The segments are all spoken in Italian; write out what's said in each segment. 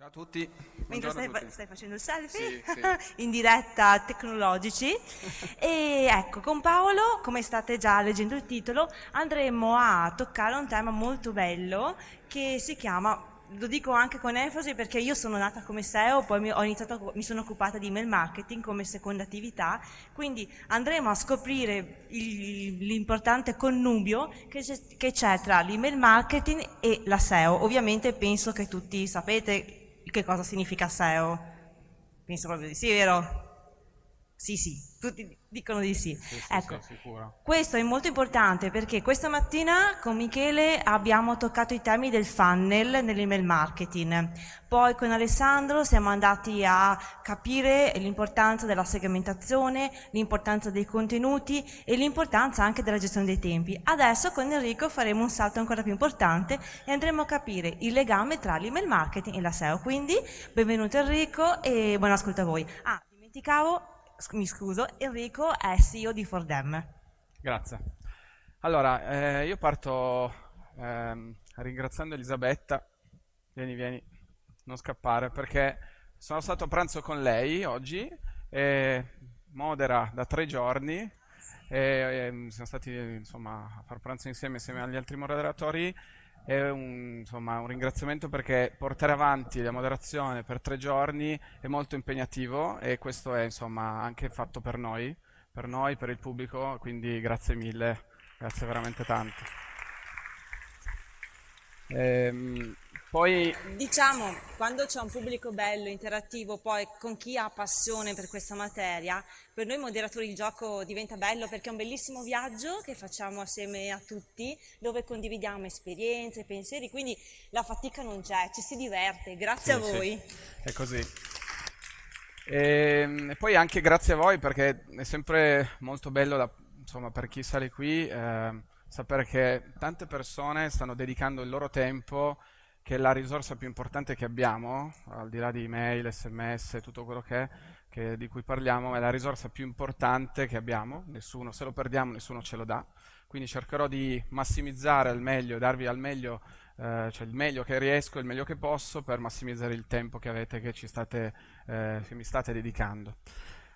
Ciao a tutti. Buongiorno Mentre stai, stai, facendo il selfie sì, sì. in diretta tecnologici. e ecco, con Paolo, come state già leggendo il titolo, andremo a toccare un tema molto bello che si chiama lo dico anche con enfasi perché io sono nata come SEO, poi mi, iniziato, mi, sono occupata di email marketing come seconda attività, quindi andremo a scoprire il, l'importante connubio che c'è, che c'è tra l'email marketing e la SEO. Ovviamente penso che tutti sapete che cosa significa SEO. Penso proprio di sì, vero? Sì, sì, tutti, Dicono di sì. sì, sì ecco, questo è molto importante perché questa mattina con Michele abbiamo toccato i temi del funnel nell'email marketing. Poi con Alessandro siamo andati a capire l'importanza della segmentazione, l'importanza dei contenuti e l'importanza anche della gestione dei tempi. Adesso con Enrico faremo un salto ancora più importante e andremo a capire il legame tra l'email marketing e la SEO. Quindi benvenuto Enrico e buon ascolto a voi. Ah, dimenticavo mi scuso, Enrico è CEO di Fordem. Grazie. Allora, eh, io parto ehm, ringraziando Elisabetta, vieni, vieni, non scappare, perché sono stato a pranzo con lei oggi, e modera da tre giorni, e, e, ehm, siamo stati insomma, a far pranzo insieme, insieme agli altri moderatori e un, insomma, un ringraziamento perché portare avanti la moderazione per tre giorni è molto impegnativo e questo è insomma, anche fatto per noi, per noi, per il pubblico, quindi grazie mille, grazie veramente tanto. Ehm, poi... Diciamo, quando c'è un pubblico bello, interattivo, poi con chi ha passione per questa materia, per noi moderatori il gioco diventa bello perché è un bellissimo viaggio che facciamo assieme a tutti, dove condividiamo esperienze, pensieri, quindi la fatica non c'è, ci si diverte, grazie sì, a voi. Sì. È così. Ehm, e, poi anche grazie a voi perché è sempre molto bello, da, insomma, per chi sale qui, eh, sapere che tante persone stanno dedicando il loro tempo a che è la risorsa più importante che abbiamo, al di là di email, sms, tutto quello che è, che, di cui parliamo, è la risorsa più importante che abbiamo, nessuno, se lo perdiamo nessuno ce lo dà, quindi cercherò di massimizzare al meglio, darvi al meglio, eh, cioè il meglio che riesco, il meglio che posso per massimizzare il tempo che avete, che, state, eh, che mi state dedicando.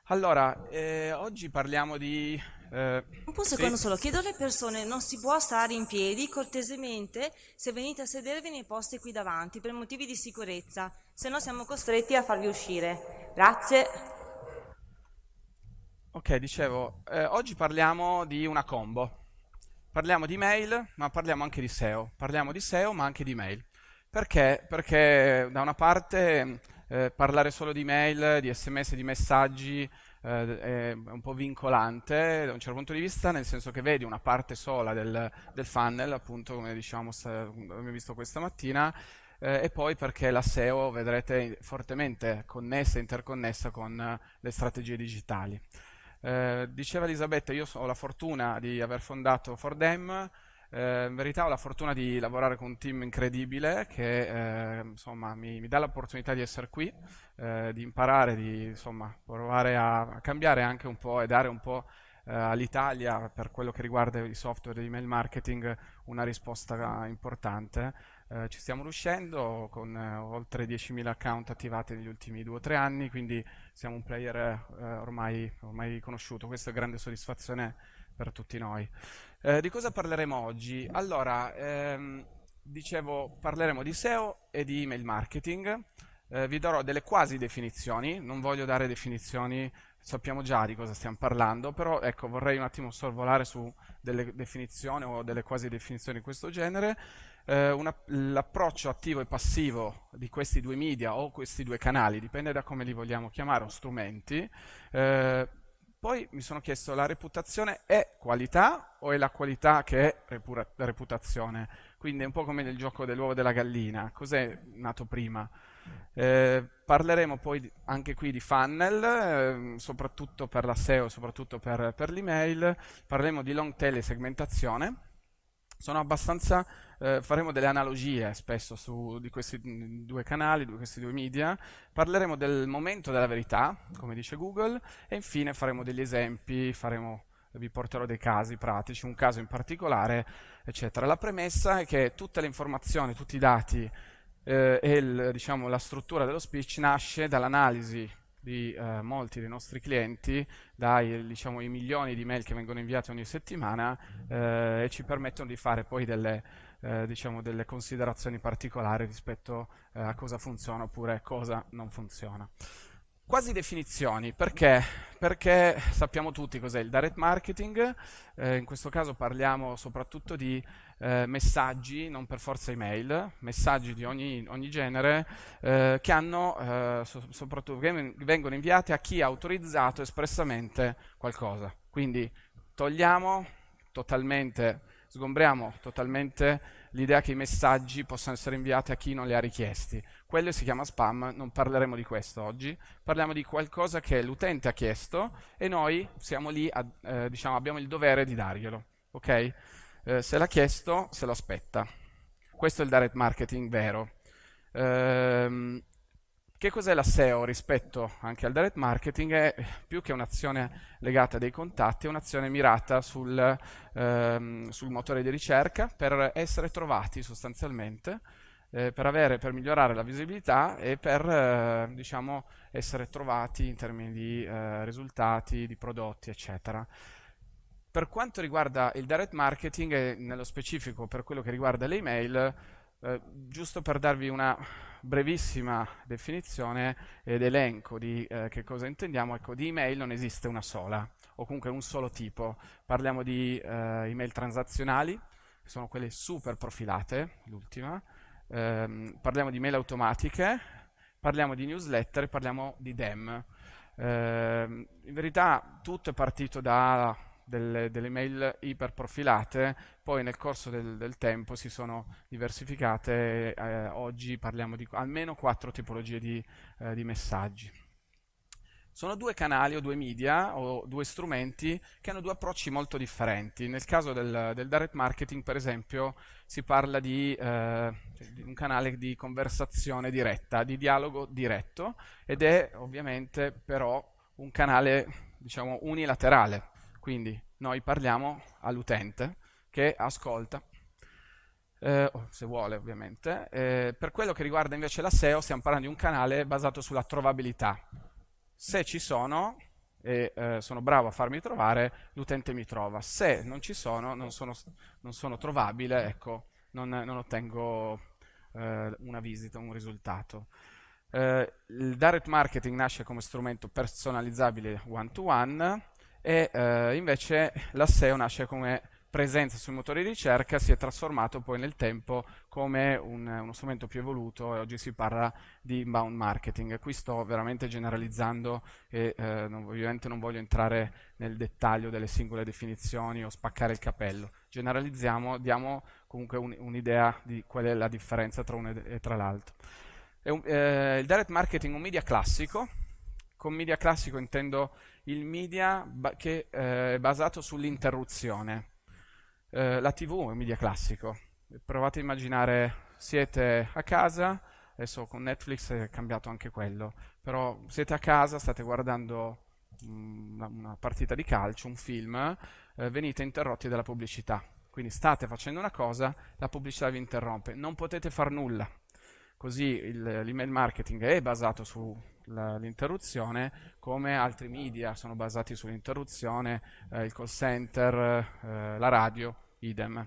Allora, eh, oggi parliamo di... Eh, un secondo se... solo, chiedo alle persone, non si può stare in piedi cortesemente se venite a sedervi nei posti qui davanti per motivi di sicurezza, se no siamo costretti a farvi uscire. Grazie. Ok, dicevo, eh, oggi parliamo di una combo. Parliamo di mail, ma parliamo anche di SEO. Parliamo di SEO, ma anche di mail. Perché? Perché da una parte eh, parlare solo di mail, di sms, di messaggi eh, è un po' vincolante da un certo punto di vista, nel senso che vedi una parte sola del, del funnel, appunto come diciamo, abbiamo visto questa mattina, eh, e poi perché la SEO vedrete fortemente connessa e interconnessa con eh, le strategie digitali. Eh, diceva Elisabetta, io ho la fortuna di aver fondato Fordem, eh, in verità ho la fortuna di lavorare con un team incredibile che eh, insomma, mi, mi, dà l'opportunità di essere qui, eh, di imparare, di insomma, provare a, a, cambiare anche un po' e dare un po' eh, all'Italia per quello che riguarda i software di email marketing una risposta importante. Eh, ci stiamo riuscendo con eh, oltre 10.000 account attivati negli ultimi 2-3 anni, quindi siamo un player ormai, ormai conosciuto. Questa è grande soddisfazione per tutti noi. Eh, di cosa parleremo oggi? Allora, ehm, dicevo, parleremo di SEO e di email marketing. Eh, vi darò delle quasi definizioni, non voglio dare definizioni, sappiamo già di cosa stiamo parlando, però ecco, vorrei un attimo sorvolare su delle definizioni o delle quasi definizioni di questo genere. Eh, l'approccio attivo e passivo di questi due media o questi due canali, dipende da come li vogliamo chiamare, o strumenti, eh, poi mi sono chiesto, la reputazione è qualità o è la qualità che è reputazione? Quindi è un po' come nel gioco dell'uovo e della gallina, cos'è nato prima? Eh, parleremo poi anche qui di funnel, eh, soprattutto per la SEO, soprattutto per, per l'email, parleremo di long tail e segmentazione, sono abbastanza eh, faremo delle analogie spesso su di questi mm, due canali, di questi due media, parleremo del momento della verità, come dice Google, e infine faremo degli esempi, faremo, vi porterò dei casi pratici, un caso in particolare, eccetera. La premessa è che tutte le informazioni, tutti i dati eh, e il, diciamo, la struttura dello speech nasce dall'analisi di eh, molti dei nostri clienti, dai diciamo, i milioni di mail che vengono inviate ogni settimana eh, e ci permettono di fare poi delle, eh, diciamo, delle considerazioni particolari rispetto eh, a cosa funziona oppure cosa non funziona. Quasi definizioni, perché? Perché sappiamo tutti cos'è il direct marketing, eh, in questo caso parliamo soprattutto di eh, messaggi, non per forza email, messaggi di ogni, ogni genere, eh, che, hanno, eh, so, soprattutto, vengono inviati a chi ha autorizzato espressamente qualcosa. Quindi togliamo totalmente, sgombriamo totalmente l'idea che i messaggi possano essere inviati a chi non li ha richiesti. Quello si chiama spam, non parleremo di questo oggi, parliamo di qualcosa che l'utente ha chiesto e noi siamo lì, a, eh, diciamo, abbiamo il dovere di darglielo. Okay? eh, se l'ha chiesto, se lo aspetta. Questo è il direct marketing vero. Ehm, che cos'è la SEO rispetto anche al direct marketing? È più che un'azione legata a dei contatti, è un'azione mirata sul, ehm, sul, motore di ricerca per essere trovati sostanzialmente, eh, per, avere, per, migliorare la visibilità e per eh, diciamo, essere trovati in termini di eh, risultati, di prodotti, eccetera. Per quanto riguarda il direct marketing, e nello specifico per quello che riguarda le email, eh, giusto per darvi una brevissima definizione ed elenco di eh, che cosa intendiamo, ecco, di email non esiste una sola, o comunque un solo tipo. Parliamo di eh, email transazionali, che sono quelle super profilate, l'ultima, ehm, parliamo di email automatiche, parliamo di newsletter, e parliamo di DEM. Ehm, in verità tutto è partito da delle, delle mail iperprofilate, poi nel corso del, del tempo si sono diversificate, eh, oggi parliamo di almeno quattro tipologie di, eh, di messaggi. Sono due canali o due media o due strumenti che hanno due approcci molto differenti. Nel caso del, del direct marketing, per esempio, si parla di, eh, cioè, di, un canale di conversazione diretta, di dialogo diretto ed è ovviamente però un canale diciamo, unilaterale. Quindi noi parliamo all'utente che ascolta, eh, se vuole ovviamente. Eh, per quello che riguarda invece la SEO stiamo parlando di un canale basato sulla trovabilità. Se ci sono e eh, sono bravo a farmi trovare, l'utente mi trova. Se non ci sono, non sono, non sono trovabile, ecco, non, non ottengo eh, una visita, un risultato. Eh, il direct marketing nasce come strumento personalizzabile one-to-one, one to one e eh, invece la SEO nasce come presenza sui motori di ricerca, si è trasformato poi nel tempo come un, uno strumento più evoluto e oggi si parla di inbound marketing. Qui sto veramente generalizzando e eh, non, ovviamente non voglio entrare nel dettaglio delle singole definizioni o spaccare il capello. Generalizziamo, diamo comunque un'idea un di qual è la differenza tra uno e tra l'altro. Eh, il direct marketing è un media classico, con media classico intendo il media che eh, è basato sull'interruzione. Eh, la TV è un media classico. Provate a immaginare, siete a casa, adesso con Netflix è cambiato anche quello, però siete a casa, state guardando mh, mm, una partita di calcio, un film, eh, venite interrotti dalla pubblicità. Quindi state facendo una cosa, la pubblicità vi interrompe, non potete far nulla. Così l'email marketing è basato su l'interruzione, come altri media sono basati sull'interruzione, eh, il call center, eh, la radio, idem.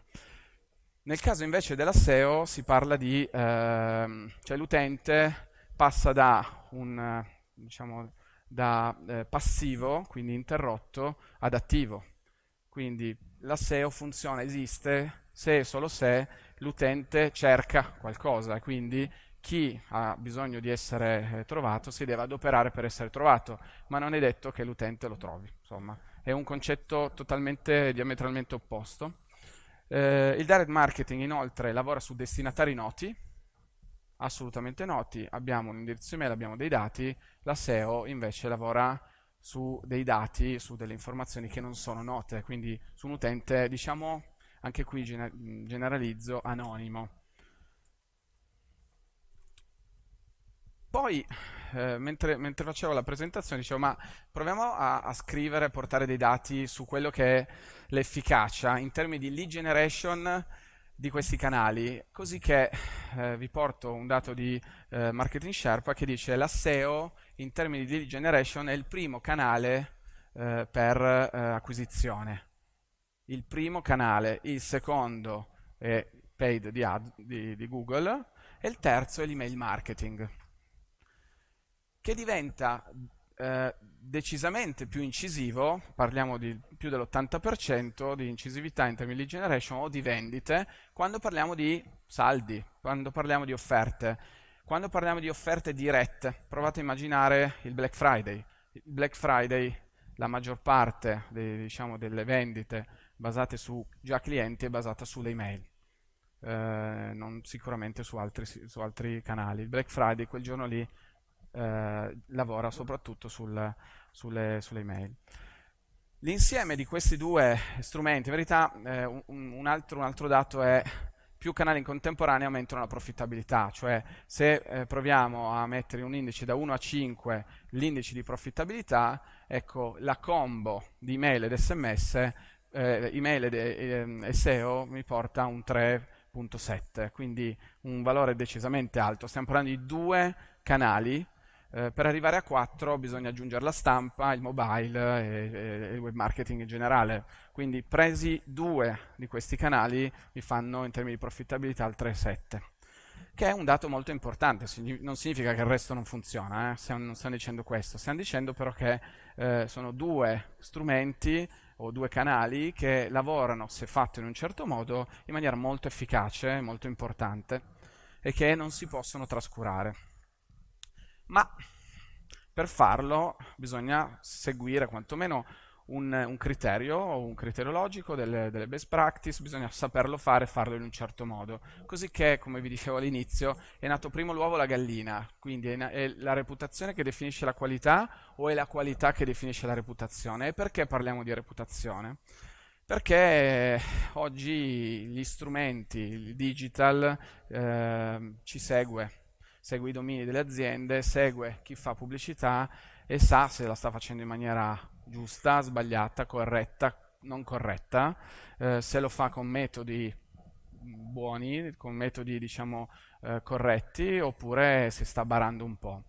Nel caso invece della SEO si parla di, ehm, cioè l'utente passa da un, diciamo, da eh, passivo, quindi interrotto, ad attivo. Quindi la SEO funziona, esiste se e solo se l'utente cerca qualcosa, quindi chi ha bisogno di essere eh, trovato si deve adoperare per essere trovato, ma non è detto che l'utente lo trovi. Insomma, è un concetto totalmente diametralmente opposto. Eh, il direct marketing inoltre lavora su destinatari noti, assolutamente noti, abbiamo un indirizzo email, abbiamo dei dati, la SEO invece lavora su dei dati, su delle informazioni che non sono note, quindi su un utente, diciamo, anche qui generalizzo, anonimo. poi eh, mentre, mentre, facevo la presentazione dicevo ma proviamo a, a scrivere, a portare dei dati su quello che è l'efficacia in termini di lead generation di questi canali, così che eh, vi porto un dato di eh, Marketing Sherpa che dice la SEO in termini di lead generation è il primo canale eh, per eh, acquisizione, il primo canale, il secondo è paid di, ad, di, di Google e il terzo è l'email marketing che diventa eh, decisamente più incisivo, parliamo di più dell'80% di incisività in termini di generation o di vendite, quando parliamo di saldi, quando parliamo di offerte, quando parliamo di offerte dirette. Provate a immaginare il Black Friday. Il Black Friday, la maggior parte dei, diciamo, delle vendite basate su già clienti è basata sulle email. Eh, non sicuramente su altri, su altri canali. Il Black Friday, quel giorno lì eh, lavora soprattutto sul, sulle, sulle, email. L'insieme di questi due strumenti, in verità eh, un, un, altro, un altro dato è più canali in contemporanea aumentano la profittabilità, cioè se eh, proviamo a mettere un indice da 1 a 5 l'indice di profittabilità, ecco la combo di email ed sms, eh, email ed eh, SEO mi porta a un 3.7, quindi un valore decisamente alto, stiamo parlando di due canali eh, per arrivare a 4 bisogna aggiungere la stampa, il mobile e, e, il web marketing in generale. Quindi presi due di questi canali mi fanno in termini di profittabilità il 3,7 che è un dato molto importante, non significa che il resto non funziona, eh? stiamo, non stiamo dicendo questo, stiamo dicendo però che eh, sono due strumenti o due canali che lavorano, se fatto in un certo modo, in maniera molto efficace, molto importante e che non si possono trascurare ma per farlo bisogna seguire quantomeno un, un criterio, un criterio logico delle, delle, best practice, bisogna saperlo fare e farlo in un certo modo. Così che, come vi dicevo all'inizio, è nato prima l'uovo la gallina, quindi è, è la reputazione che definisce la qualità o è la qualità che definisce la reputazione? E perché parliamo di reputazione? perché oggi gli strumenti, il digital eh, ci segue, segue i domini delle aziende, segue chi fa pubblicità e sa se la sta facendo in maniera giusta, sbagliata, corretta, non corretta, eh, se lo fa con metodi buoni, con metodi diciamo eh, corretti, oppure si sta barando un po'.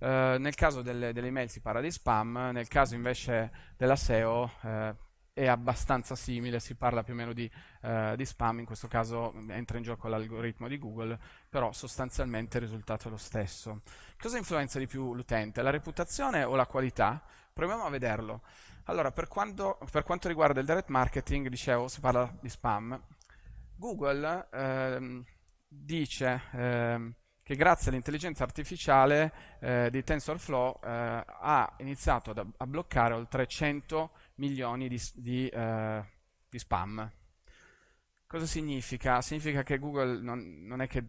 Eh, nel caso delle, delle, email si parla di spam, nel caso invece della SEO eh, è abbastanza simile, si parla più o meno di, eh, di spam, in questo caso entra in gioco l'algoritmo di Google, però sostanzialmente il risultato è lo stesso. Cosa influenza di più l'utente? La reputazione o la qualità? Proviamo a vederlo. Allora, per, quando, per quanto riguarda il direct marketing, dicevo, si parla di spam. Google ehm, dice ehm, che grazie all'intelligenza artificiale eh, di TensorFlow eh, ha iniziato ad, a bloccare oltre 100 milioni di, di, eh, di spam. Cosa significa? Significa che Google non, non, è che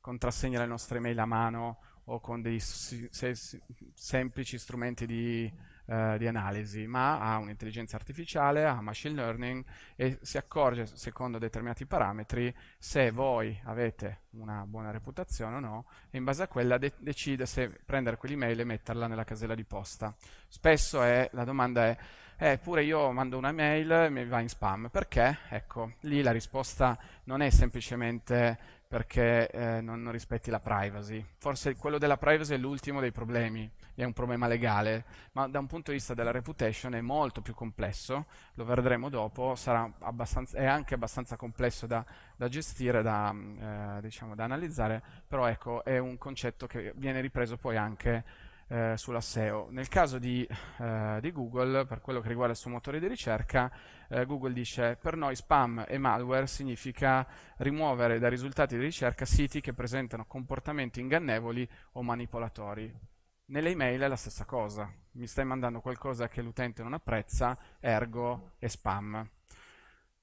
contrassegna le nostre mail a mano o con dei semplici strumenti di, eh, di analisi, ma ha un'intelligenza artificiale, ha machine learning e si accorge secondo determinati parametri se voi avete una buona reputazione o no e in base a quella de decide se prendere quell'email e metterla nella casella di posta. Spesso è, la domanda è eh, io mando una mail e mi va in spam. Perché? Ecco, lì la risposta non è semplicemente perché eh, non, non, rispetti la privacy. Forse quello della privacy è l'ultimo dei problemi, è un problema legale, ma da un punto di vista della reputation è molto più complesso, lo vedremo dopo, è anche abbastanza complesso da, da gestire, da, mm, eh, diciamo, da analizzare, però ecco, è un concetto che viene ripreso poi anche eh, sulla SEO. Nel caso di, eh, di, Google, per quello che riguarda il suo motore di ricerca, eh, Google dice per noi spam e malware significa rimuovere dai risultati di ricerca siti che presentano comportamenti ingannevoli o manipolatori. Nelle email è la stessa cosa, mi stai mandando qualcosa che l'utente non apprezza, ergo è spam.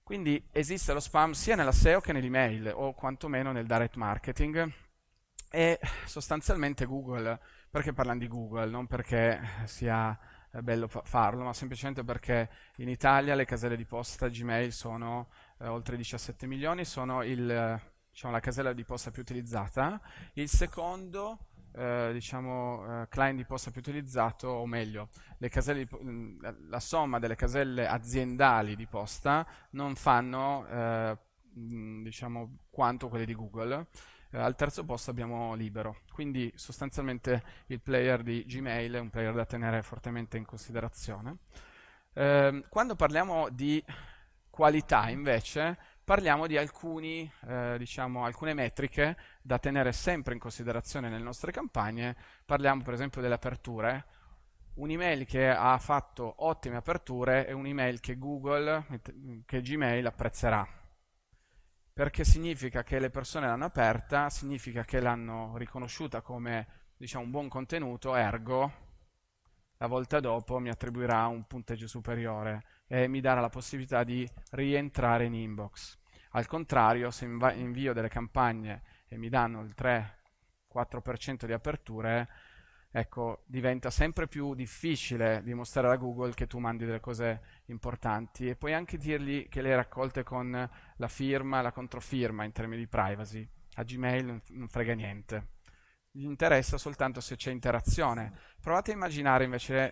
Quindi esiste lo spam sia nella SEO che nell'email o quantomeno nel direct marketing e sostanzialmente Google perché parlano di Google, non perché sia eh, bello fa- farlo, ma semplicemente perché in Italia le caselle di posta Gmail sono eh, oltre 17 milioni, sono il, diciamo, la casella di posta più utilizzata, il secondo eh, diciamo, eh, client di posta più utilizzato, o meglio, di, mm, la somma delle caselle aziendali di posta non fanno eh, mm, diciamo, quanto quelle di Google al terzo posto abbiamo libero, quindi sostanzialmente il player di Gmail è un player da tenere fortemente in considerazione. Eh, quando parliamo di qualità invece parliamo di alcuni, eh, diciamo, alcune metriche da tenere sempre in considerazione nelle nostre campagne, parliamo per esempio delle aperture, un'email che ha fatto ottime aperture è un'email che Google, che Gmail apprezzerà, perché significa che le persone l'hanno aperta, significa che l'hanno riconosciuta come diciamo, un buon contenuto, ergo la volta dopo mi attribuirà un punteggio superiore e mi darà la possibilità di rientrare in inbox. Al contrario, se invio delle campagne e mi danno il 3-4% di aperture, ecco, diventa sempre più difficile dimostrare a Google che tu mandi delle cose importanti e puoi anche dirgli che le hai raccolte con la firma, la controfirma in termini di privacy. A Gmail non frega niente. Gli interessa soltanto se c'è interazione. Provate a immaginare invece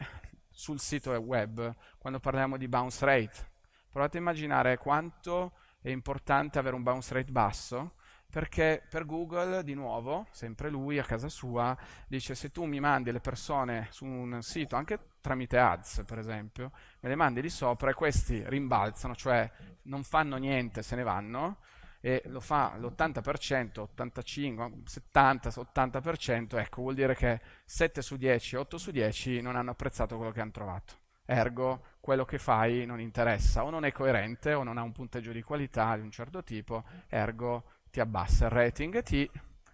sul sito web, quando parliamo di bounce rate, provate a immaginare quanto è importante avere un bounce rate basso perché per Google, di nuovo, sempre lui a casa sua, dice se tu mi mandi le persone su un sito, anche tramite ads per esempio, me le mandi di sopra e questi rimbalzano, cioè non fanno niente, se ne vanno, e lo fa l'80%, 85, 70, 80%, ecco, vuol dire che 7 su 10, 8 su 10 non hanno apprezzato quello che hanno trovato. Ergo, quello che fai non interessa, o non è coerente, o non ha un punteggio di qualità di un certo tipo, ergo ti abbassa il rating e ti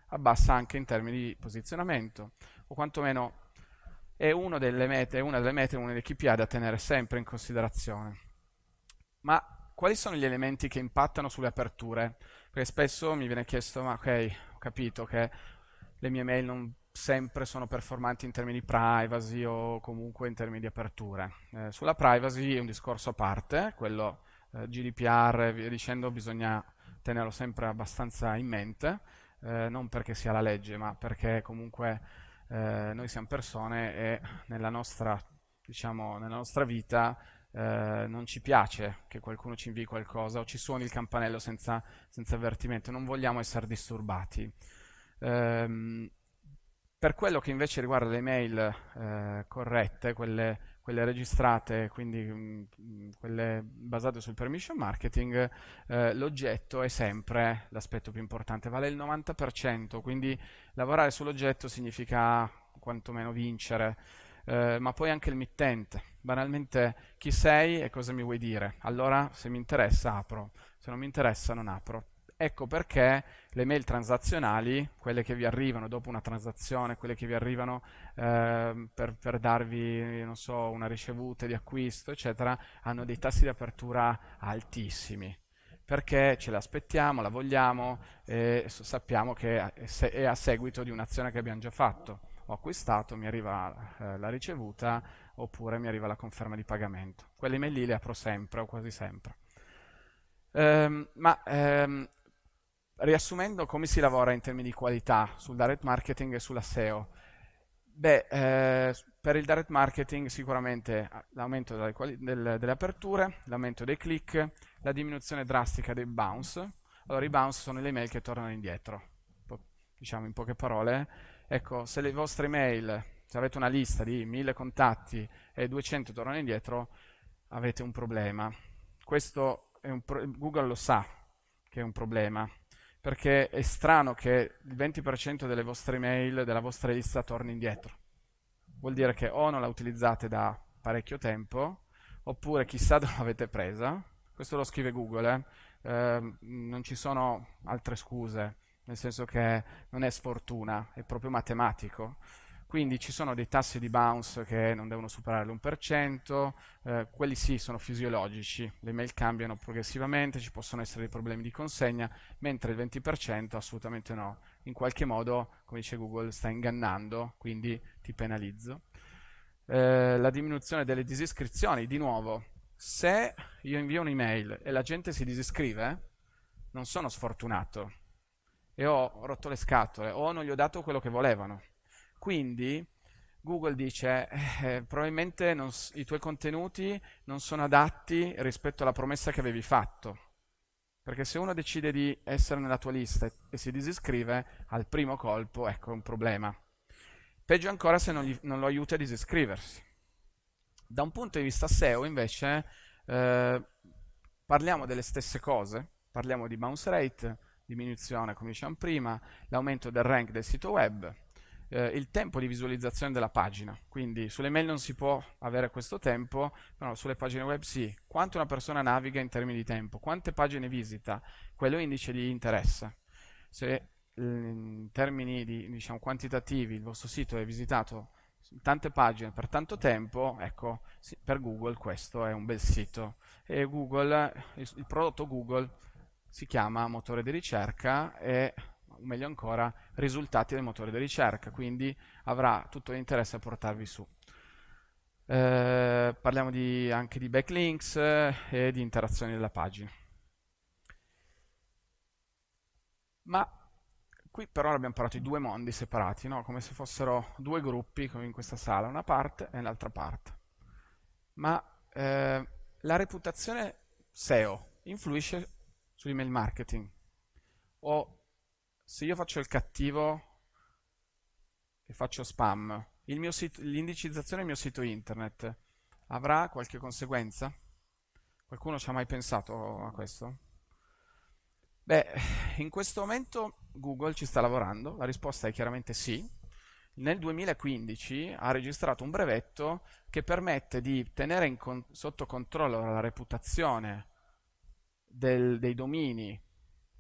abbassa anche in termini di posizionamento, o quantomeno è, una delle mete, una delle mete, uno dei KPI da tenere sempre in considerazione. Ma quali sono gli elementi che impattano sulle aperture? Perché spesso mi viene chiesto, ma ok, ho capito che le mie mail non sempre sono performanti in termini di privacy o comunque in termini di aperture. Eh, sulla privacy è un discorso a parte, quello eh, GDPR e via dicendo bisogna tenerlo sempre abbastanza in mente, eh, non perché sia la legge, ma perché comunque eh, noi siamo persone e nella nostra, diciamo, nella nostra vita eh, non ci piace che qualcuno ci invii qualcosa o ci suoni il campanello senza, senza avvertimento, non vogliamo essere disturbati. Ehm, per quello che invece riguarda le mail eh, corrette, quelle quelle registrate, quindi mh, mm, quelle basate sul permission marketing, eh, l'oggetto è sempre l'aspetto più importante, vale il 90%, quindi lavorare sull'oggetto significa quantomeno vincere, eh, ma poi anche il mittente, banalmente chi sei e cosa mi vuoi dire, allora se mi interessa apro, se non mi interessa non apro. Ecco perché le mail transazionali, quelle che vi arrivano dopo una transazione, quelle che vi arrivano eh, per, per, darvi so, una ricevuta di acquisto, eccetera, hanno dei tassi di apertura altissimi perché ce l'aspettiamo, la vogliamo e sappiamo che è a seguito di un'azione che abbiamo già fatto. Ho acquistato, mi arriva eh, la ricevuta oppure mi arriva la conferma di pagamento. Quelle mail lì le apro sempre o quasi sempre. Um, ma um, riassumendo come si lavora in termini di qualità sul direct marketing e sulla SEO, beh, eh, per il direct marketing sicuramente ah, l'aumento delle, del, delle, aperture, l'aumento dei click, la diminuzione drastica dei bounce. Allora i bounce sono le email che tornano indietro, diciamo in poche parole. Eh. Ecco, se le vostre email, se avete una lista di 1000 contatti e 200 tornano indietro, avete un problema. Questo pro Google lo sa che è un problema perché è strano che il 20% delle vostre email, della vostra lista torni indietro. Vuol dire che o non la utilizzate da parecchio tempo, oppure chissà dove l'avete presa. Questo lo scrive Google, eh? Eh, non ci sono altre scuse, nel senso che non è sfortuna, è proprio matematico. Quindi ci sono dei tassi di bounce che non devono superare l'1%, eh, quelli sì sono fisiologici, le mail cambiano progressivamente, ci possono essere dei problemi di consegna, mentre il 20% assolutamente no. In qualche modo, come dice Google, sta ingannando, quindi ti penalizzo. Eh, la diminuzione delle disiscrizioni, di nuovo, se io invio un'email e la gente si disiscrive, non sono sfortunato e ho rotto le scatole o non gli ho dato quello che volevano quindi Google dice eh, eh probabilmente non, i tuoi contenuti non sono adatti rispetto alla promessa che avevi fatto. Perché se uno decide di essere nella tua lista e si disiscrive, al primo colpo, ecco, è un problema. Peggio ancora se non, gli, non lo aiuti a disiscriversi. Da un punto di vista SEO, invece, eh, parliamo delle stesse cose, parliamo di bounce rate, diminuzione, come dicevamo prima, l'aumento del rank del sito web, eh, il tempo di visualizzazione della pagina. Quindi sulle mail non si può avere questo tempo, però sulle pagine web sì. Quanto una persona naviga in termini di tempo, quante pagine visita, quello è indice di interesse. Se in termini di, diciamo, quantitativi il vostro sito è visitato tante pagine per tanto tempo, ecco, per Google questo è un bel sito. E Google, il, prodotto Google si chiama motore di ricerca e o meglio ancora risultati del motore di ricerca, quindi avrà tutto l'interesse a portarvi su. Eh, parliamo di, anche di backlinks eh, e di interazioni della pagina. Ma qui per ora abbiamo parlato di due mondi separati, no? come se fossero due gruppi come in questa sala, una parte e l'altra parte. Ma eh, la reputazione SEO influisce sull'email marketing o se io faccio il cattivo e faccio spam, l'indicizzazione del mio sito internet avrà qualche conseguenza? Qualcuno ci ha mai pensato a questo? Beh, in questo momento Google ci sta lavorando, la risposta è chiaramente sì. Nel 2015 ha registrato un brevetto che permette di tenere con sotto controllo la reputazione del, dei domini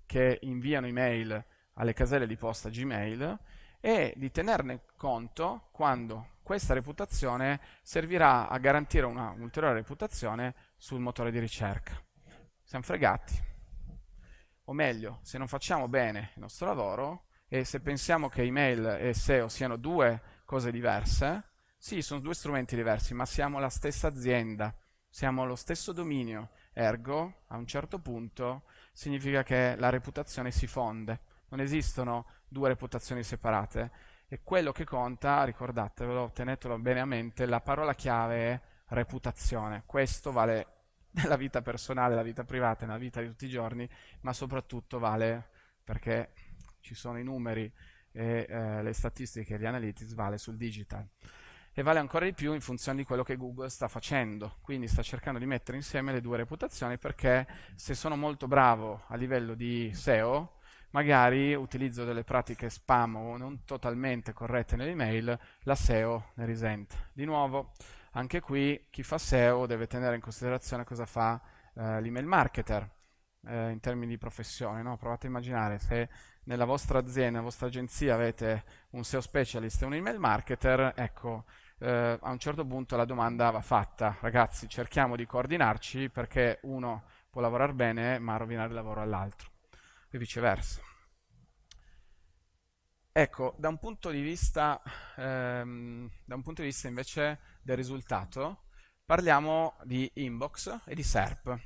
che inviano email alle caselle di posta Gmail e di tenerne conto quando questa reputazione servirà a garantire un'ulteriore reputazione sul motore di ricerca. Siamo fregati. O meglio, se non facciamo bene il nostro lavoro e se pensiamo che email e SEO siano due cose diverse, sì, sono due strumenti diversi, ma siamo la stessa azienda, siamo lo stesso dominio, ergo, a un certo punto, significa che la reputazione si fonde non esistono due reputazioni separate e quello che conta, ricordatevelo, tenetelo bene a mente, la parola chiave è reputazione. Questo vale nella vita personale, nella vita privata, nella vita di tutti i giorni, ma soprattutto vale perché ci sono i numeri e eh, le statistiche e gli analytics vale sul digital e vale ancora di più in funzione di quello che Google sta facendo. Quindi sta cercando di mettere insieme le due reputazioni perché se sono molto bravo a livello di SEO, magari utilizzo delle pratiche spam o non totalmente corrette nell'email, la SEO ne risente. Di nuovo, anche qui chi fa SEO deve tenere in considerazione cosa fa eh, l'email marketer eh, in termini di professione. No? Provate a immaginare se nella vostra azienda, nella vostra agenzia avete un SEO specialist e un email marketer, ecco, eh, a un certo punto la domanda va fatta. Ragazzi, cerchiamo di coordinarci perché uno può lavorare bene ma rovinare il lavoro all'altro e viceversa. Ecco, da un punto di vista, ehm, punto di vista invece del risultato, parliamo di inbox e di SERP.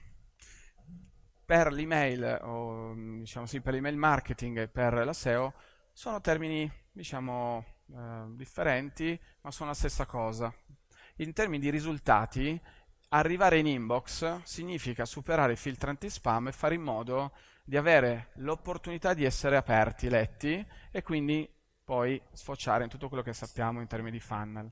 Per l'email, o diciamo sì, per l'email marketing e per la SEO sono termini, diciamo, eh, differenti, ma sono la stessa cosa. In termini di risultati, arrivare in inbox significa superare i filtranti spam e fare in modo di avere l'opportunità di essere aperti, letti e quindi poi sfociare in tutto quello che sappiamo in termini di funnel.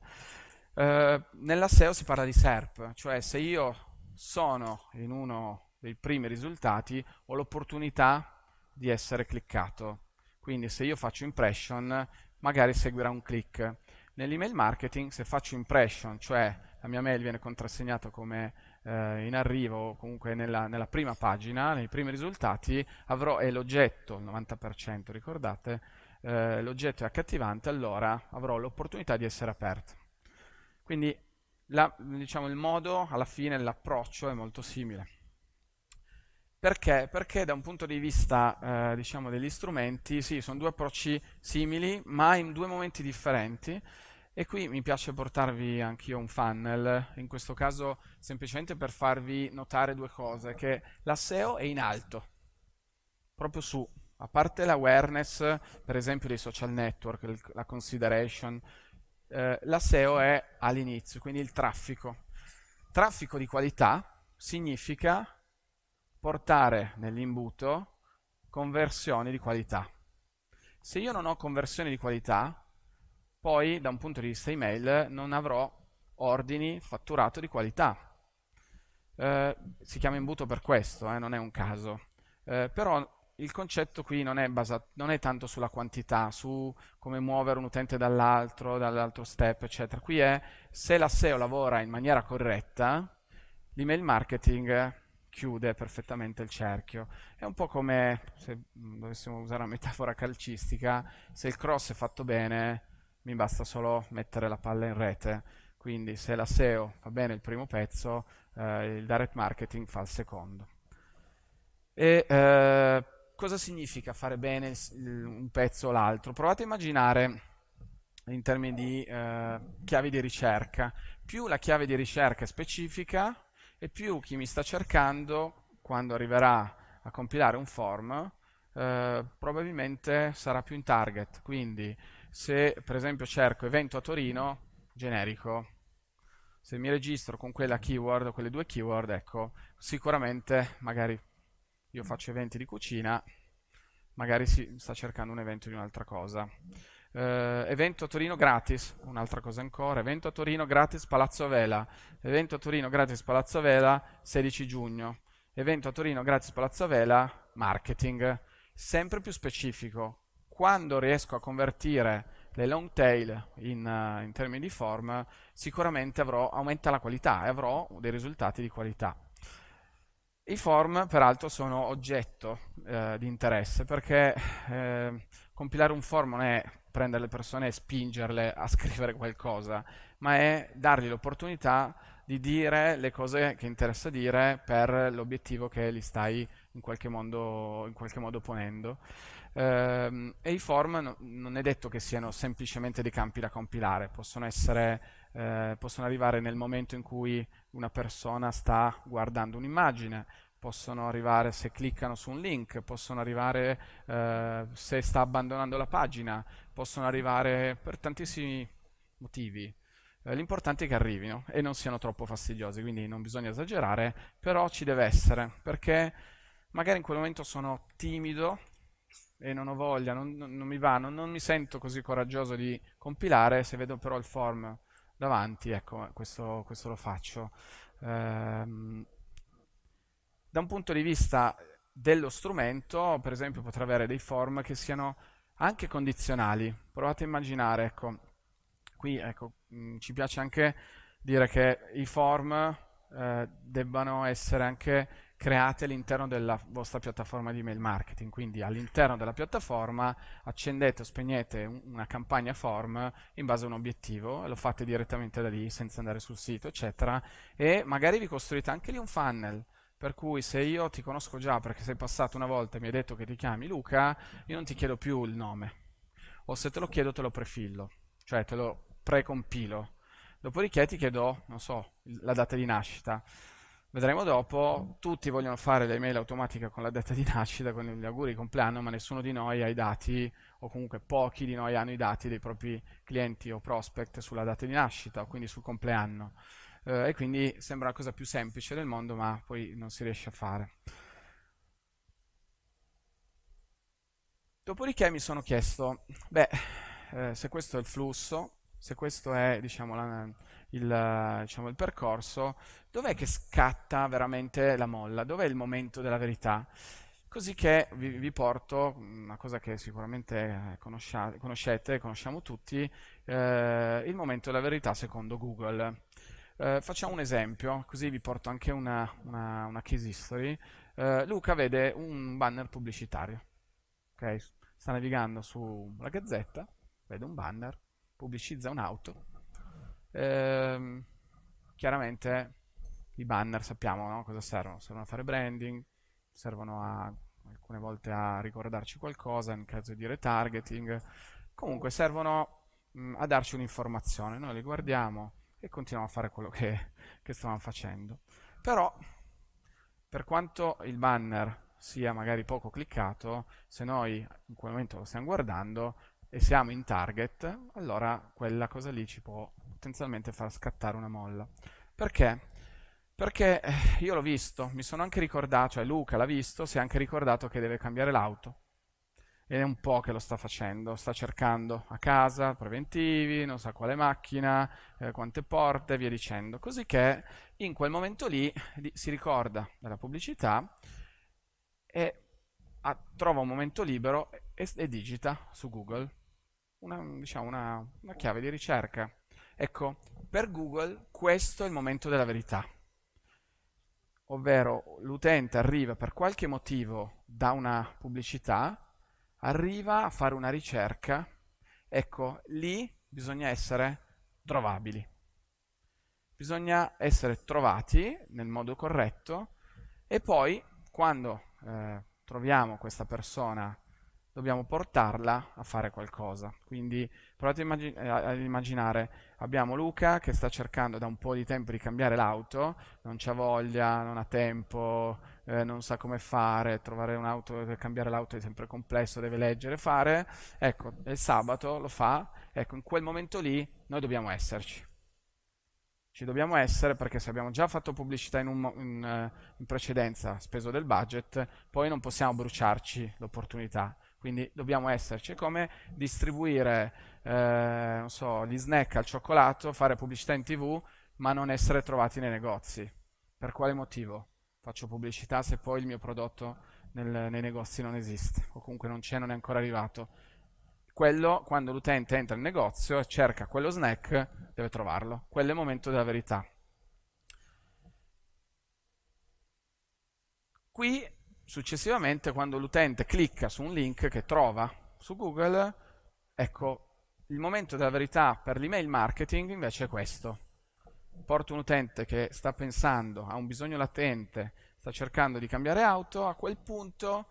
Eh, nella SEO si parla di SERP, cioè se io sono in uno dei primi risultati ho l'opportunità di essere cliccato. Quindi se io faccio impression magari seguirà un click. Nell'email marketing se faccio impression, cioè la mia mail viene contrassegnata come eh, in arrivo, comunque nella, nella, prima pagina, nei primi risultati, avrò l'oggetto, il 90% ricordate, eh, l'oggetto è accattivante, allora avrò l'opportunità di essere aperto. Quindi la, diciamo, il modo, alla fine l'approccio è molto simile. Perché? Perché da un punto di vista eh, diciamo degli strumenti, sì, sono due approcci simili, ma in due momenti differenti. E qui mi piace portarvi anch'io un funnel, in questo caso semplicemente per farvi notare due cose, che la SEO è in alto, proprio su, a parte l'awareness, per esempio dei social network, la consideration, eh, la SEO è all'inizio, quindi il traffico. Traffico di qualità significa portare nell'imbuto conversioni di qualità. Se io non ho conversioni di qualità, poi da un punto di vista email non avrò ordini fatturato di qualità. Eh, si chiama imbuto per questo, eh, non è un caso. Eh, però il concetto qui non è, basato, non è tanto sulla quantità, su come muovere un utente dall'altro, dall'altro step, eccetera. Qui è se la SEO lavora in maniera corretta, l'email marketing chiude perfettamente il cerchio. È un po' come, se mm, dovessimo usare una metafora calcistica, se il cross è fatto bene, mi basta solo mettere la palla in rete. Quindi se la SEO fa bene il primo pezzo, eh, il direct marketing fa il secondo. E eh, cosa significa fare bene il, un pezzo o l'altro? Provate a immaginare in termini di eh, chiavi di ricerca. Più la chiave di ricerca è specifica e più chi mi sta cercando, quando arriverà a compilare un form, eh, probabilmente sarà più in target. Quindi se per esempio cerco evento a Torino, generico, se mi registro con quella keyword, quelle due keyword, ecco, sicuramente magari io faccio eventi di cucina, magari si sta cercando un evento di un'altra cosa. Eh, evento a Torino gratis, un'altra cosa ancora, evento a Torino gratis Palazzo Vela, evento a Torino gratis Palazzo Vela 16 giugno, evento a Torino gratis Palazzo Vela marketing, sempre più specifico, quando riesco a convertire le long tail in, uh, in termini di form, sicuramente avrò, aumenta la qualità e avrò dei risultati di qualità. I form peraltro sono oggetto eh, di interesse perché eh, compilare un form non è prendere le persone e spingerle a scrivere qualcosa, ma è dargli l'opportunità di dire le cose che interessa dire per l'obiettivo che li stai in qualche modo, in qualche modo ponendo. Ehm, e i form no, non è detto che siano semplicemente dei campi da compilare, possono, essere, eh, possono arrivare nel momento in cui una persona sta guardando un'immagine, possono arrivare se cliccano su un link, possono arrivare eh, se sta abbandonando la pagina, possono arrivare per tantissimi motivi. Eh, l'importante è che arrivino e non siano troppo fastidiosi, quindi non bisogna esagerare, però ci deve essere, perché magari in quel momento sono timido e non ho voglia, non, non, non mi va, non, non, mi sento così coraggioso di compilare, se vedo però il form davanti, ecco, questo, questo lo faccio. Ehm, da un punto di vista dello strumento, per esempio, potrei avere dei form che siano anche condizionali. Provate a immaginare, ecco, qui ecco, mh, mm, ci piace anche dire che i form eh, debbano essere anche create all'interno della vostra piattaforma di email marketing. Quindi all'interno della piattaforma accendete o spegnete una campagna form in base a un obiettivo, lo fate direttamente da lì senza andare sul sito, eccetera, e magari vi costruite anche lì un funnel. Per cui se io ti conosco già perché sei passato una volta e mi hai detto che ti chiami Luca, io non ti chiedo più il nome. O se te lo chiedo te lo prefillo, cioè te lo precompilo. Dopodiché ti chiedo, non so, la data di nascita vedremo dopo, tutti vogliono fare l'email automatica con la data di nascita, con gli auguri di compleanno, ma nessuno di noi ha i dati, o comunque pochi di noi hanno i dati dei propri clienti o prospect sulla data di nascita, o quindi sul compleanno. Eh, e quindi sembra la cosa più semplice del mondo, ma poi non si riesce a fare. Dopodiché mi sono chiesto, beh, eh, se questo è il flusso, se questo è diciamo, la, il, diciamo, il percorso, dov'è che scatta veramente la molla? Dov'è il momento della verità? Così che vi, vi, porto una cosa che sicuramente eh, conoscete, conosciamo tutti, eh, il momento della verità secondo Google. Eh, facciamo un esempio, così vi porto anche una, una, una case history. Eh, Luca vede un banner pubblicitario, okay? sta navigando sulla gazzetta, vede un banner, pubblicizza un'auto, Ehm, chiaramente i banner sappiamo no? cosa servono, servono a fare branding, servono a, alcune volte a ricordarci qualcosa in caso di retargeting, comunque servono mh, mm, a darci un'informazione, noi li guardiamo e continuiamo a fare quello che, che stavamo facendo. Però per quanto il banner sia magari poco cliccato, se noi in quel momento lo stiamo guardando e siamo in target, allora quella cosa lì ci può potenzialmente far scattare una molla. Perché? Perché eh, io l'ho visto, mi sono anche ricordato, cioè Luca l'ha visto, si è anche ricordato che deve cambiare l'auto. Ed è un po' che lo sta facendo, sta cercando a casa preventivi, non sa quale macchina, eh, quante porte, via dicendo. Così che in quel momento lì si ricorda della pubblicità e a, ah, trova un momento libero e, e digita su Google una, diciamo, una, una chiave di ricerca Ecco, per Google questo è il momento della verità. Ovvero l'utente arriva per qualche motivo da una pubblicità, arriva a fare una ricerca, ecco, lì bisogna essere trovabili. Bisogna essere trovati nel modo corretto e poi quando eh, troviamo questa persona dobbiamo portarla a fare qualcosa. Quindi provate eh, ad immaginare, abbiamo Luca che sta cercando da un po' di tempo di cambiare l'auto, non c'ha voglia, non ha tempo, eh, non sa come fare, trovare un'auto, eh, cambiare l'auto è sempre complesso, deve leggere, fare. Ecco, il sabato lo fa, ecco, in quel momento lì noi dobbiamo esserci ci dobbiamo essere perché se abbiamo già fatto pubblicità in, un, in, eh, in precedenza, speso del budget, poi non possiamo bruciarci l'opportunità. Quindi dobbiamo esserci. È come distribuire eh, so, gli snack al cioccolato, fare pubblicità in tv, ma non essere trovati nei negozi. Per quale motivo? Faccio pubblicità se poi il mio prodotto nel, nei negozi non esiste o comunque non c'è, non è ancora arrivato quello quando l'utente entra in negozio e cerca quello snack deve trovarlo, quello è il momento della verità. Qui successivamente quando l'utente clicca su un link che trova su Google, ecco il momento della verità per l'email marketing invece è questo. Porto un utente che sta pensando, ha un bisogno latente, sta cercando di cambiare auto, a quel punto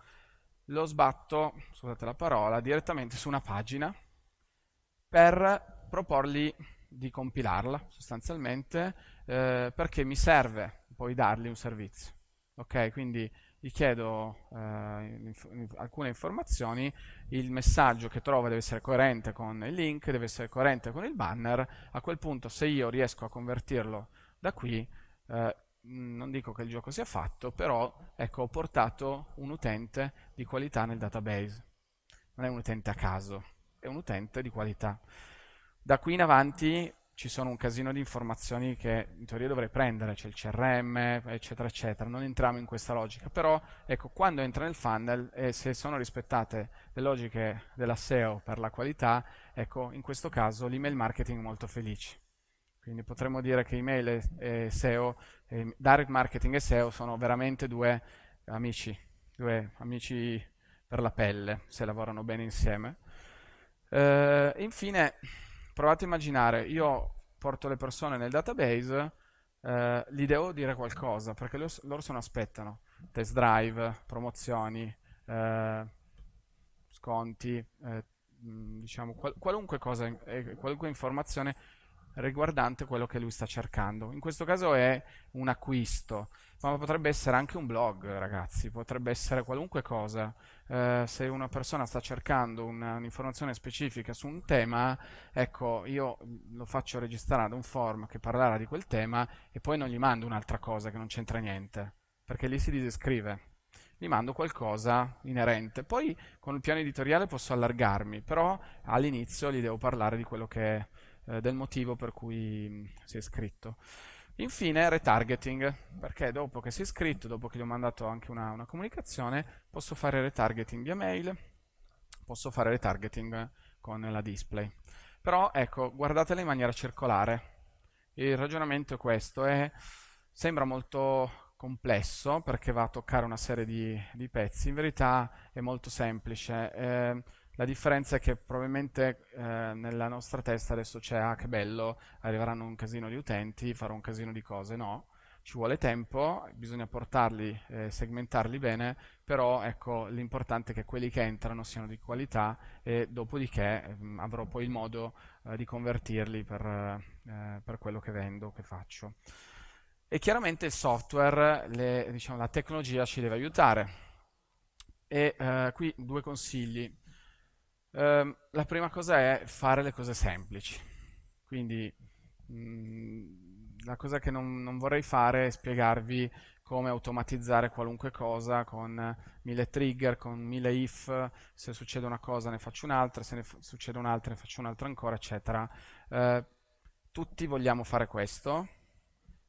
lo sbatto, scusate la parola, direttamente su una pagina per proporgli di compilarla sostanzialmente eh, perché mi serve poi dargli un servizio. Ok, quindi gli chiedo eh, inf alcune informazioni, il messaggio che trovo deve essere coerente con il link, deve essere coerente con il banner, a quel punto se io riesco a convertirlo da qui eh, Mm, non dico che il gioco sia fatto, però ecco, ho portato un utente di qualità nel database. Non è un utente a caso, è un utente di qualità. Da qui in avanti ci sono un casino di informazioni che in teoria dovrei prendere, c'è il CRM, eccetera, eccetera, non entriamo in questa logica, però ecco, quando entra nel funnel e se sono rispettate le logiche della SEO per la qualità, ecco, in questo caso l'email marketing è molto felice. Quindi potremmo dire che email e, e SEO, e direct marketing e SEO sono veramente due amici, due amici per la pelle, se lavorano bene insieme. Eh, infine, provate a immaginare, io porto le persone nel database, eh, gli devo dire qualcosa, perché loro, loro se ne aspettano. Test drive, promozioni, eh, sconti, eh, mm, diciamo, qual qualunque cosa, eh, qualunque informazione riguardante quello che lui sta cercando. In questo caso è un acquisto, ma potrebbe essere anche un blog, ragazzi, potrebbe essere qualunque cosa. Eh, se una persona sta cercando un'informazione specifica su un tema, ecco, io mm, lo faccio registrare ad un form che parlerà di quel tema e poi non gli mando un'altra cosa che non c'entra niente, perché lì si disescrive. gli mando qualcosa inerente. Poi con il piano editoriale posso allargarmi, però all'inizio gli devo parlare di quello che eh, del motivo per cui mh, mm, si è iscritto. Infine retargeting, perché dopo che si è iscritto, dopo che gli ho mandato anche una, una comunicazione, posso fare retargeting via mail, posso fare retargeting con la display. Però ecco, guardatela in maniera circolare. Il ragionamento è questo, è, eh. sembra molto complesso perché va a toccare una serie di, di pezzi, in verità è molto semplice. Eh, la differenza è che probabilmente eh, nella nostra testa adesso c'è, ah che bello, arriveranno un casino di utenti, farò un casino di cose, no. Ci vuole tempo, bisogna portarli, eh, segmentarli bene, però ecco, l'importante è che quelli che entrano siano di qualità e dopodiché mh, mm, avrò poi il modo eh, di convertirli per, eh, per quello che vendo, che faccio. E chiaramente il software, le, diciamo, la tecnologia ci deve aiutare. E eh, qui due consigli. Eh, la prima cosa è fare le cose semplici. Quindi mh, mm, la cosa che non, non vorrei fare è spiegarvi come automatizzare qualunque cosa con mille trigger, con mille if, se succede una cosa ne faccio un'altra, se ne succede un'altra ne faccio un'altra ancora, eccetera. Eh, tutti vogliamo fare questo,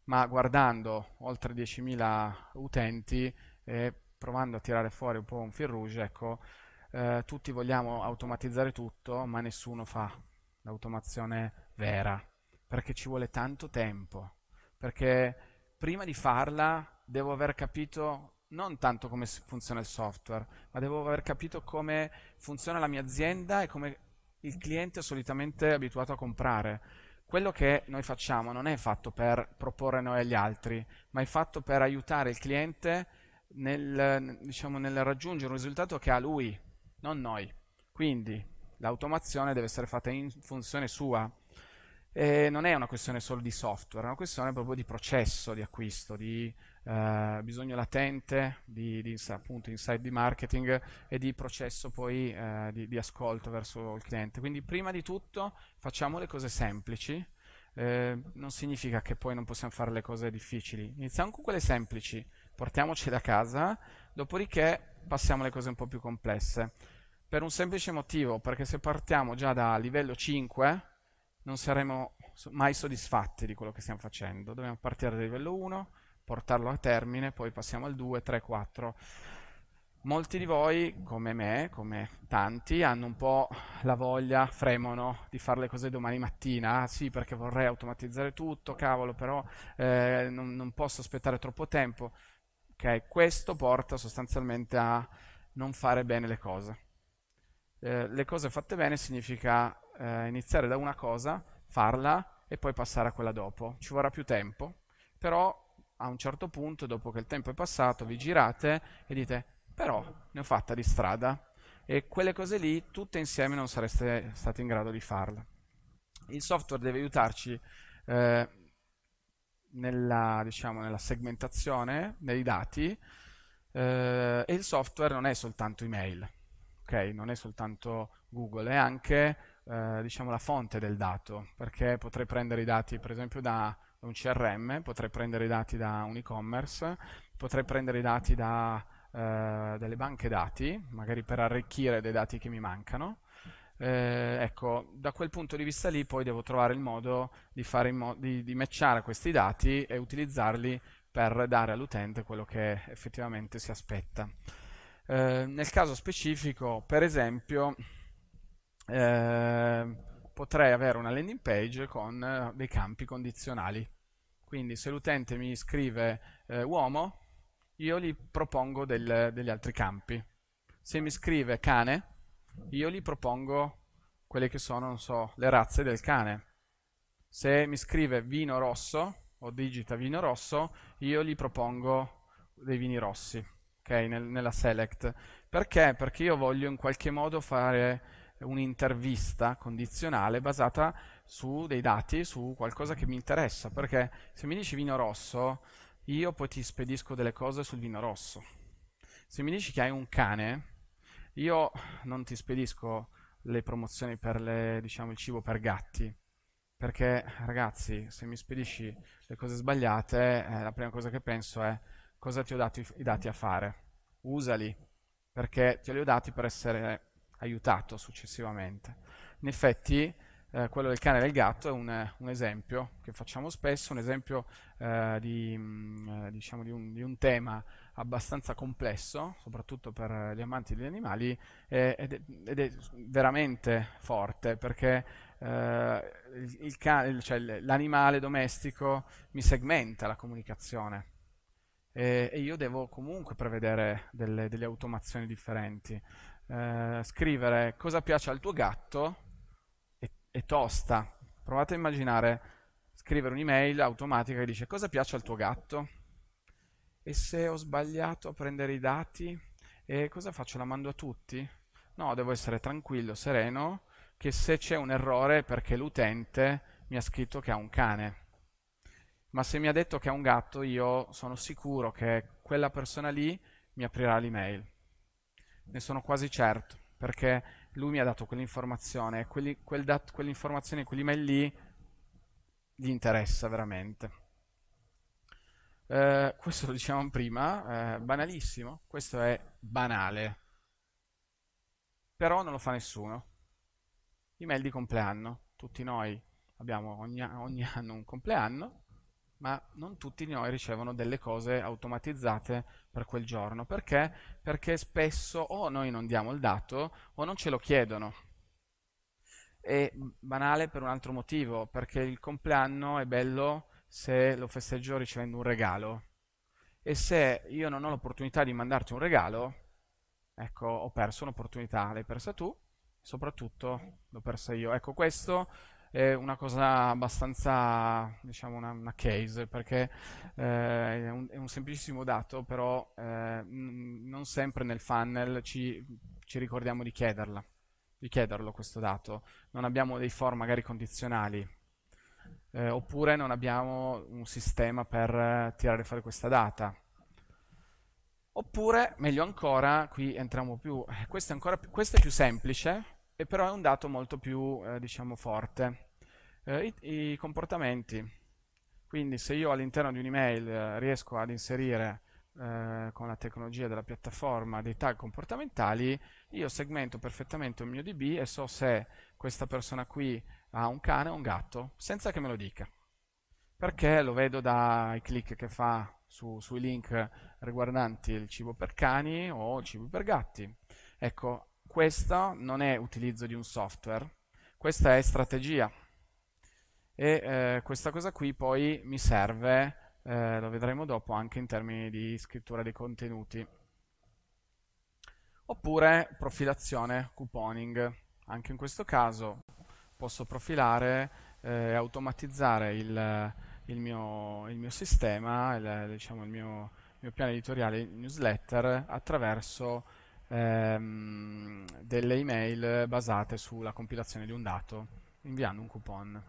ma guardando oltre 10.000 utenti e provando a tirare fuori un po' un fil rouge, ecco, eh, tutti vogliamo automatizzare tutto, ma nessuno fa l'automazione vera, perché ci vuole tanto tempo, perché prima di farla devo aver capito non tanto come funziona il software, ma devo aver capito come funziona la mia azienda e come il cliente è solitamente abituato a comprare. Quello che noi facciamo non è fatto per proporre noi agli altri, ma è fatto per aiutare il cliente nel, diciamo, nel raggiungere un risultato che ha lui, non noi. Quindi l'automazione deve essere fatta in funzione sua. E non è una questione solo di software, è una questione proprio di processo di acquisto, di eh, bisogno latente, di, di appunto, insight di marketing e di processo poi eh, di, di, ascolto verso il cliente. Quindi prima di tutto facciamo le cose semplici, eh, non significa che poi non possiamo fare le cose difficili, iniziamo con quelle semplici, portiamoci da casa Dopodiché passiamo alle cose un po' più complesse. Per un semplice motivo, perché se partiamo già da livello 5 non saremo mai soddisfatti di quello che stiamo facendo. Dobbiamo partire da livello 1, portarlo a termine, poi passiamo al 2, 3, 4. Molti di voi, come me, come tanti, hanno un po' la voglia, fremono di fare le cose domani mattina. Ah, sì, perché vorrei automatizzare tutto, cavolo, però eh, non, non posso aspettare troppo tempo. Okay? Questo porta sostanzialmente a non fare bene le cose. Eh, le cose fatte bene significa eh, iniziare da una cosa, farla e poi passare a quella dopo. Ci vorrà più tempo, però a un certo punto, dopo che il tempo è passato, vi girate e dite, però ne ho fatta di strada e quelle cose lì tutte insieme non sareste stati in grado di farle. Il software deve aiutarci eh, nella, diciamo, nella segmentazione dei dati eh, e il software non è soltanto email, okay? non è soltanto Google, è anche eh, diciamo, la fonte del dato, perché potrei prendere i dati per esempio da un CRM, potrei prendere i dati da un e-commerce, potrei prendere i dati da eh, delle banche dati, magari per arricchire dei dati che mi mancano, eh, ecco, da quel punto di vista lì poi devo trovare il modo di, fare mo di, di matchare questi dati e utilizzarli per dare all'utente quello che effettivamente si aspetta. Eh, nel caso specifico, per esempio, eh, potrei avere una landing page con eh, dei campi condizionali. Quindi se l'utente mi scrive eh, uomo, io gli propongo del, degli altri campi. Se mi scrive cane, io gli propongo quelle che sono, non so, le razze del cane. Se mi scrive vino rosso o digita vino rosso, io gli propongo dei vini rossi, ok, Nel, nella select. Perché? Perché io voglio in qualche modo fare un'intervista condizionale basata su dei dati, su qualcosa che mi interessa, perché se mi dici vino rosso, io poi ti spedisco delle cose sul vino rosso. Se mi dici che hai un cane, io non ti spedisco le promozioni per le, diciamo, il cibo per gatti, perché ragazzi, se mi spedisci le cose sbagliate, eh, la prima cosa che penso è cosa ti ho dato i, i dati a fare, usali, perché te li ho dati per essere aiutato successivamente. In effetti, eh, quello del cane e del gatto è un, un, esempio che facciamo spesso, un esempio eh, di, mm, eh, diciamo, di, un, di un tema abbastanza complesso, soprattutto per gli amanti degli animali, ed è, ed è veramente forte perché eh, cioè, l'animale cioè domestico mi segmenta la comunicazione e, e io devo comunque prevedere delle, delle automazioni differenti. Eh, scrivere cosa piace al tuo gatto è, è tosta. Provate a immaginare scrivere un'email automatica che dice cosa piace al tuo gatto e se ho sbagliato a prendere i dati, e cosa faccio? La mando a tutti? No, devo essere tranquillo, sereno, che se c'è un errore è perché l'utente mi ha scritto che ha un cane. Ma se mi ha detto che ha un gatto, io sono sicuro che quella persona lì mi aprirà l'email. Ne sono quasi certo, perché lui mi ha dato quell'informazione e quell'informazione quell'email lì gli interessa veramente. Eh, questo lo dicevamo prima, eh, banalissimo, questo è banale, però non lo fa nessuno. Email di compleanno, tutti noi abbiamo ogni, ogni anno un compleanno, ma non tutti noi ricevono delle cose automatizzate per quel giorno. Perché? Perché spesso o noi non diamo il dato o non ce lo chiedono. È banale per un altro motivo, perché il compleanno è bello se lo festeggio ricevendo un regalo. E se io non ho l'opportunità di mandarti un regalo, ecco, ho perso un'opportunità, l'hai persa tu, soprattutto l'ho persa io. Ecco, questo è una cosa abbastanza, diciamo, una, una case, perché eh, è, un, è, un, semplicissimo dato, però eh, non sempre nel funnel ci, ci ricordiamo di chiederla, di chiederlo questo dato. Non abbiamo dei form magari condizionali, eh, oppure non abbiamo un sistema per eh, tirare fuori questa data. Oppure, meglio ancora, qui entriamo più, eh, questo è, più, questo è più semplice, e però è un dato molto più, eh, diciamo, forte. Eh, i, i, comportamenti. Quindi se io all'interno di un'email eh, riesco ad inserire con la tecnologia della piattaforma dei tag comportamentali, io segmento perfettamente un mio DB e so se questa persona qui a un cane o un gatto senza che me lo dica. Perché lo vedo dai click che fa su, sui link riguardanti il cibo per cani o il cibo per gatti. Ecco, questo non è utilizzo di un software, questa è strategia. E eh, questa cosa qui poi mi serve, eh, lo vedremo dopo, anche in termini di scrittura dei contenuti. Oppure profilazione, couponing. Anche in questo caso posso profilare eh, e eh, automatizzare il, il, mio, il, mio, sistema, il, diciamo, il mio, mio, piano editoriale newsletter attraverso ehm, delle email basate sulla compilazione di un dato, inviando un coupon.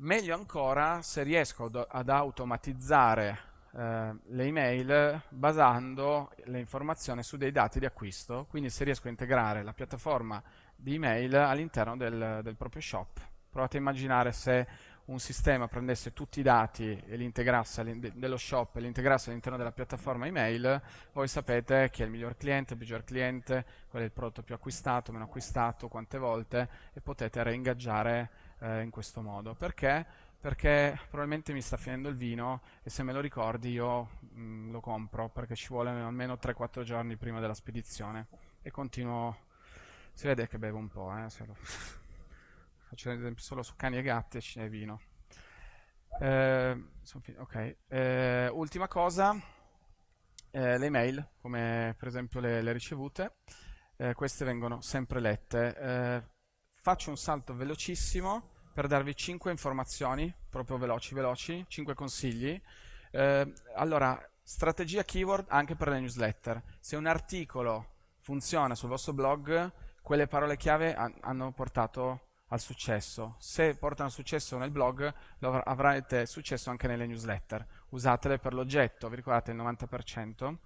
Meglio ancora se riesco ad, ad automatizzare eh, le email basando le informazioni su dei dati di acquisto, quindi se riesco a integrare la piattaforma di email all'interno del, del proprio shop. Provate a immaginare se un sistema prendesse tutti i dati dello shop e li integrasse all'interno della piattaforma email, voi sapete chi è il miglior cliente, il peggior cliente, qual è il prodotto più acquistato, meno acquistato, quante volte e potete reingaggiare eh, in questo modo. Perché? Perché probabilmente mi sta finendo il vino e se me lo ricordi io mh, mm, lo compro perché ci vuole almeno 3-4 giorni prima della spedizione e continuo si vede che bevo un po', eh, se lo faccio solo su cani e gatti e cine e vino. Eh, ok, eh, ultima cosa, eh, le mail, come per esempio le, le ricevute, eh, queste vengono sempre lette. Eh, faccio un salto velocissimo per darvi 5 informazioni, proprio veloci, veloci, 5 consigli. allora, strategia keyword anche per le newsletter. Se un articolo funziona sul vostro blog, quelle parole chiave hanno portato al successo. Se portano successo nel blog, avrete successo anche nelle newsletter. Usatele per l'oggetto, vi ricordate il 90%.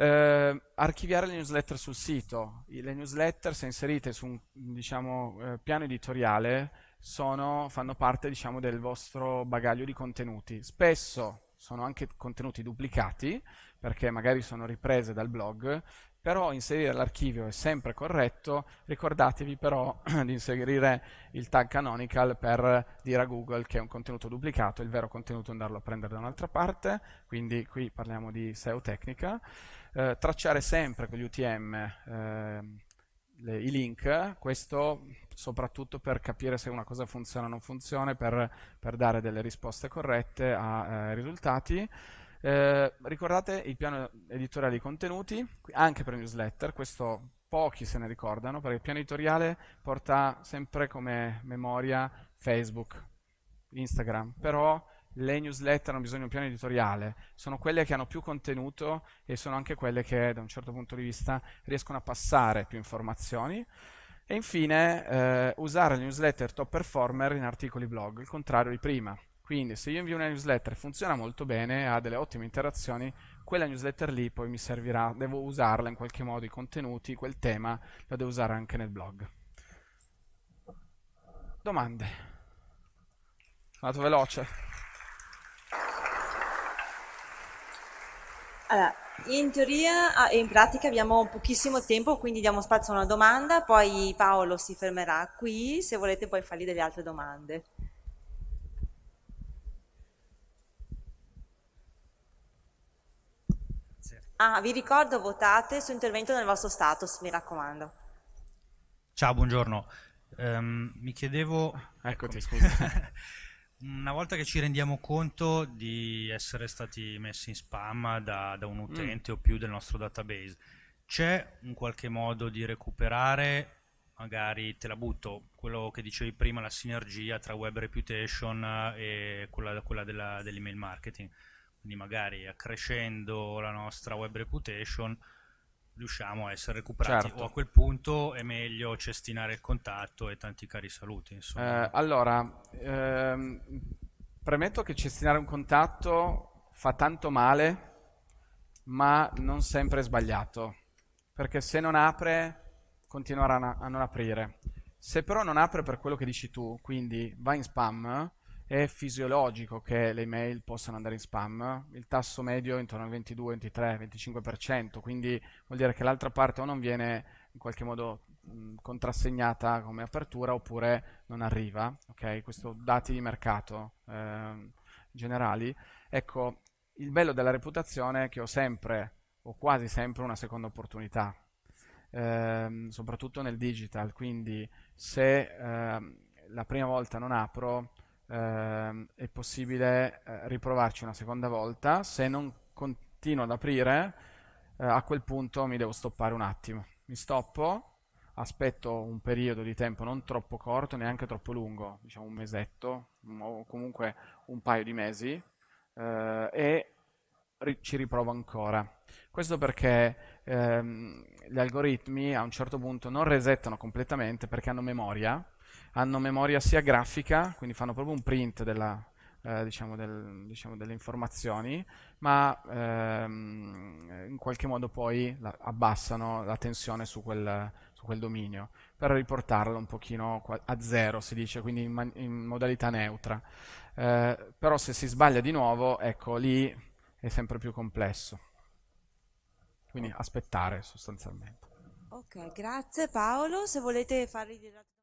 Eh, archiviare le newsletter sul sito. Le newsletter, se inserite su un diciamo, eh, piano editoriale, sono, fanno parte diciamo, del vostro bagaglio di contenuti. Spesso sono anche contenuti duplicati, perché magari sono riprese dal blog, però inserire l'archivio è sempre corretto, ricordatevi però di inserire il tag canonical per dire a Google che è un contenuto duplicato, il vero contenuto andarlo a prendere da un'altra parte, quindi qui parliamo di SEO tecnica, eh, tracciare sempre con gli UTM eh, le, i link, questo soprattutto per capire se una cosa funziona o non funziona, per, per dare delle risposte corrette ai eh, risultati, eh, ricordate il piano editoriale dei contenuti, anche per newsletter, questo pochi se ne ricordano, perché il piano editoriale porta sempre come memoria Facebook, Instagram, però le newsletter hanno bisogno di un piano editoriale, sono quelle che hanno più contenuto e sono anche quelle che da un certo punto di vista riescono a passare più informazioni. E infine eh, usare le newsletter top performer in articoli blog, il contrario di prima. Quindi se io invio una newsletter e funziona molto bene, ha delle ottime interazioni, quella newsletter lì poi mi servirà, devo usarla in qualche modo, i contenuti, quel tema, la devo usare anche nel blog. Domande? Vado veloce. Allora, in teoria ah, e in pratica abbiamo pochissimo tempo, quindi diamo spazio a una domanda, poi Paolo si fermerà qui, se volete poi fargli delle altre domande. Ah, vi ricordo, votate su intervento nel vostro status, mi raccomando. Ciao, buongiorno. Um, mi chiedevo... Eccoti, scusa. una volta che ci rendiamo conto di essere stati messi in spam da, da un utente mm. o più del nostro database, c'è un qualche modo di recuperare, magari te la butto, quello che dicevi prima, la sinergia tra web reputation eh, e quella, quella della, dell'email marketing? Quindi magari accrescendo la nostra web reputation riusciamo a essere recuperati certo. o a quel punto è meglio cestinare il contatto e tanti cari saluti. Eh, allora, ehm, premetto che cestinare un contatto fa tanto male, ma non sempre è sbagliato, perché se non apre continuerà a non aprire. Se però non apre per quello che dici tu, quindi va in spam, è fisiologico che le email possano andare in spam, il tasso medio è intorno al 22, 23, 25%, quindi vuol dire che l'altra parte o non viene in qualche modo mh, contrassegnata come apertura oppure non arriva, ok? Questo dati di mercato eh, generali. Ecco, il bello della reputazione è che ho sempre o quasi sempre una seconda opportunità, ehm, soprattutto nel digital, quindi se ehm, la prima volta non apro ehm, è possibile eh, riprovarci una seconda volta. Se non continuo ad aprire, eh, a quel punto mi devo stoppare un attimo. Mi stoppo, aspetto un periodo di tempo non troppo corto, neanche troppo lungo, diciamo un mesetto mm, o comunque un paio di mesi eh, e ri ci riprovo ancora. Questo perché ehm, gli algoritmi a un certo punto non resettano completamente perché hanno memoria hanno memoria sia grafica, quindi fanno proprio un print della, eh, diciamo del, diciamo delle informazioni, ma ehm, in qualche modo poi la, abbassano la tensione su quel, su quel, dominio per riportarlo un pochino a zero, si dice, quindi in, in modalità neutra. Eh, però se si sbaglia di nuovo, ecco, lì è sempre più complesso. Quindi aspettare sostanzialmente. Ok, grazie Paolo. Se volete fargli...